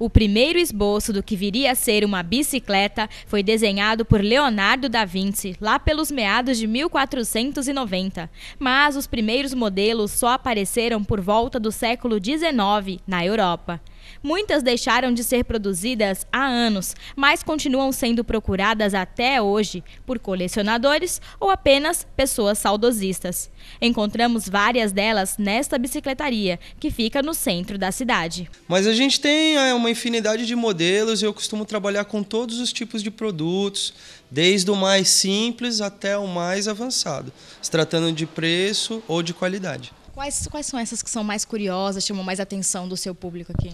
O primeiro esboço do que viria a ser uma bicicleta foi desenhado por Leonardo da Vinci lá pelos meados de 1490, mas os primeiros modelos só apareceram por volta do século XIX na Europa. Muitas deixaram de ser produzidas há anos, mas continuam sendo procuradas até hoje por colecionadores ou apenas pessoas saudosistas. Encontramos várias delas nesta bicicletaria, que fica no centro da cidade. Mas a gente tem é, uma infinidade de modelos e eu costumo trabalhar com todos os tipos de produtos, desde o mais simples até o mais avançado, se tratando de preço ou de qualidade. Quais, quais são essas que são mais curiosas, chamam mais atenção do seu público aqui?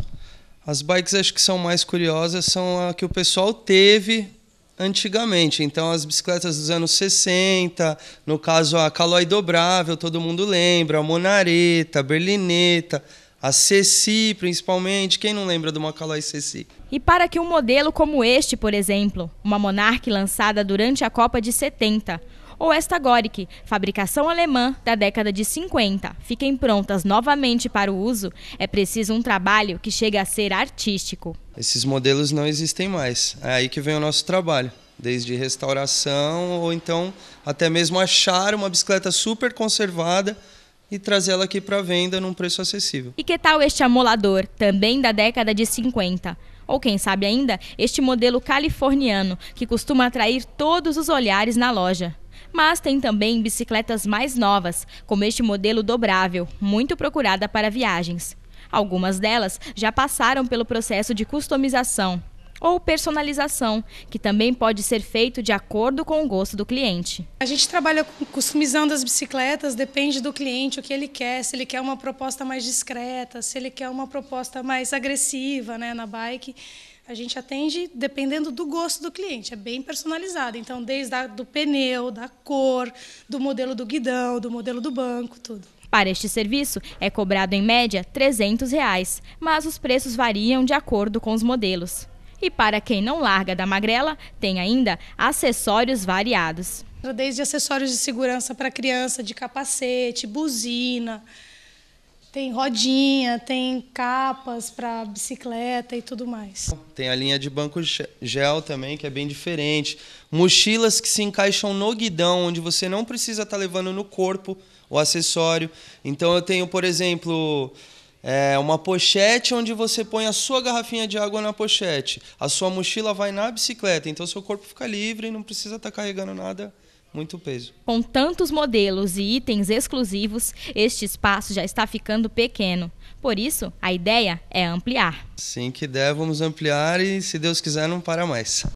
As bikes acho que são mais curiosas são a que o pessoal teve antigamente. Então, as bicicletas dos anos 60, no caso a caloi Dobrável, todo mundo lembra, a Monareta, a Berlineta, a Ceci, principalmente. Quem não lembra de uma caloi Ceci? E para que um modelo como este, por exemplo, uma monarque lançada durante a Copa de 70, ou esta fabricação alemã da década de 50, fiquem prontas novamente para o uso, é preciso um trabalho que chega a ser artístico. Esses modelos não existem mais. É aí que vem o nosso trabalho desde restauração ou então até mesmo achar uma bicicleta super conservada e trazê-la aqui para venda num preço acessível. E que tal este amolador, também da década de 50? Ou quem sabe ainda, este modelo californiano, que costuma atrair todos os olhares na loja mas tem também bicicletas mais novas, como este modelo dobrável, muito procurada para viagens. Algumas delas já passaram pelo processo de customização, ou personalização, que também pode ser feito de acordo com o gosto do cliente. A gente trabalha customizando as bicicletas, depende do cliente o que ele quer, se ele quer uma proposta mais discreta, se ele quer uma proposta mais agressiva, né, na bike. A gente atende dependendo do gosto do cliente, é bem personalizado. Então, desde a, do pneu, da cor, do modelo do guidão, do modelo do banco, tudo. Para este serviço, é cobrado em média R$ 300, reais, mas os preços variam de acordo com os modelos. E para quem não larga da magrela, tem ainda acessórios variados. Desde acessórios de segurança para criança, de capacete, buzina, tem rodinha, tem capas para bicicleta e tudo mais. Tem a linha de banco gel também, que é bem diferente. Mochilas que se encaixam no guidão, onde você não precisa estar tá levando no corpo o acessório. Então eu tenho, por exemplo, é uma pochete onde você põe a sua garrafinha de água na pochete. A sua mochila vai na bicicleta, então seu corpo fica livre e não precisa estar tá carregando nada muito peso. Com tantos modelos e itens exclusivos, este espaço já está ficando pequeno. Por isso, a ideia é ampliar. Sim que der, vamos ampliar e, se Deus quiser, não para mais.